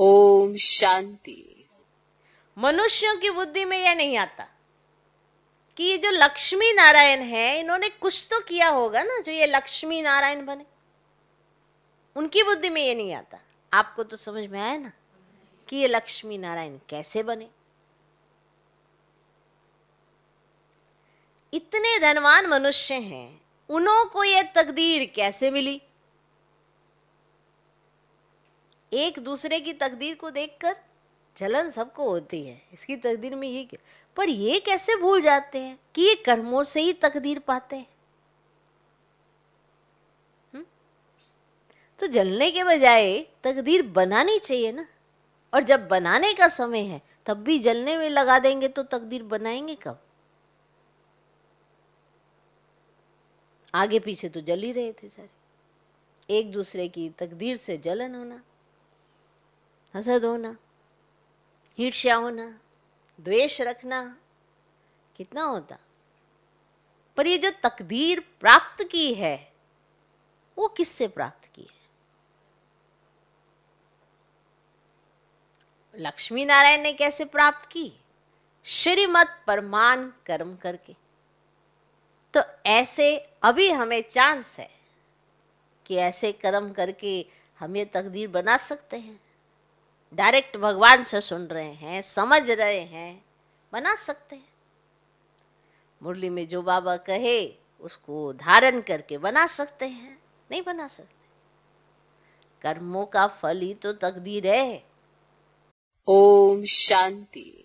ओम शांति मनुष्यों की बुद्धि में यह नहीं आता कि ये जो लक्ष्मी नारायण है इन्होंने कुछ तो किया होगा ना जो ये लक्ष्मी नारायण बने उनकी बुद्धि में ये नहीं आता आपको तो समझ में आया ना कि ये लक्ष्मी नारायण कैसे बने इतने धनवान मनुष्य हैं उन्हों को यह तकदीर कैसे मिली एक दूसरे की तकदीर को देखकर जलन सबको होती है इसकी तकदीर में ये क्यों पर ये कैसे भूल जाते हैं कि ये कर्मों से ही तकदीर पाते हैं हम्म? तो जलने के बजाय तकदीर बनानी चाहिए ना और जब बनाने का समय है तब भी जलने में लगा देंगे तो तकदीर बनाएंगे कब आगे पीछे तो जल ही रहे थे सारे एक दूसरे की तकदीर से जलन होना हसद होना ईर्ष्या होना द्वेष रखना कितना होता पर ये जो तकदीर प्राप्त की है वो किससे प्राप्त की है लक्ष्मी नारायण ने कैसे प्राप्त की श्रीमत परमान कर्म करके तो ऐसे अभी हमें चांस है कि ऐसे कर्म करके हम ये तकदीर बना सकते हैं डायरेक्ट भगवान से सुन रहे हैं समझ रहे हैं बना सकते हैं मुरली में जो बाबा कहे उसको धारण करके बना सकते हैं नहीं बना सकते कर्मों का फल ही तो तकदीर है ओम शांति